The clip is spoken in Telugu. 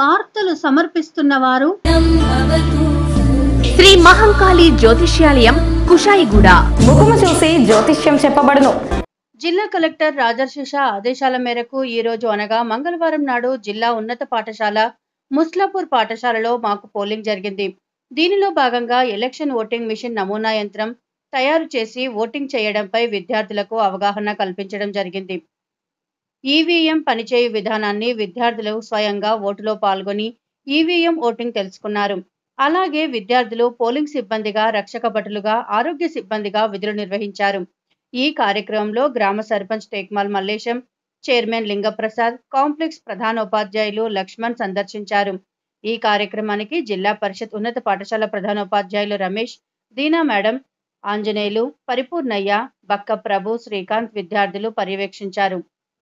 వార్తలు సమర్పిస్తున్న వారు శ్రీ మహంకాళి జ్యోతిష్యాలయం కుషాయిగూడ ముఖము చూసి జ్యోతిష్యం చెప్పబడును జిల్లా కలెక్టర్ రాజర్షిష ఆదేశాల మేరకు ఈ రోజు అనగా మంగళవారం నాడు జిల్లా ఉన్నత పాఠశాల ముస్లాపూర్ పాఠశాలలో మాకు పోలింగ్ జరిగింది దీనిలో భాగంగా ఎలక్షన్ ఓటింగ్ మిషన్ నమూనా యంత్రం తయారు చేసి ఓటింగ్ చేయడంపై విద్యార్థులకు అవగాహన కల్పించడం జరిగింది ఈవీఎం పనిచేయు విధానాన్ని విద్యార్థులు స్వయంగా ఓటులో పాల్గొని ఈవీఎం ఓటింగ్ తెలుసుకున్నారు అలాగే విద్యార్థులు పోలింగ్ సిబ్బందిగా రక్షక భటులుగా ఆరోగ్య సిబ్బందిగా విధులు నిర్వహించారు ఈ కార్యక్రమంలో గ్రామ సర్పంచ్ టేక్మాల్ మల్లేశం చైర్మన్ లింగప్రసాద్ కాంప్లెక్స్ ప్రధానోపాధ్యాయులు లక్ష్మణ్ సందర్శించారు ఈ కార్యక్రమానికి జిల్లా పరిషత్ ఉన్నత పాఠశాల ప్రధానోపాధ్యాయులు రమేష్ దీనా మేడం ఆంజనేయులు పరిపూర్ణయ్య బక్క ప్రభు శ్రీకాంత్ విద్యార్థులు పర్యవేక్షించారు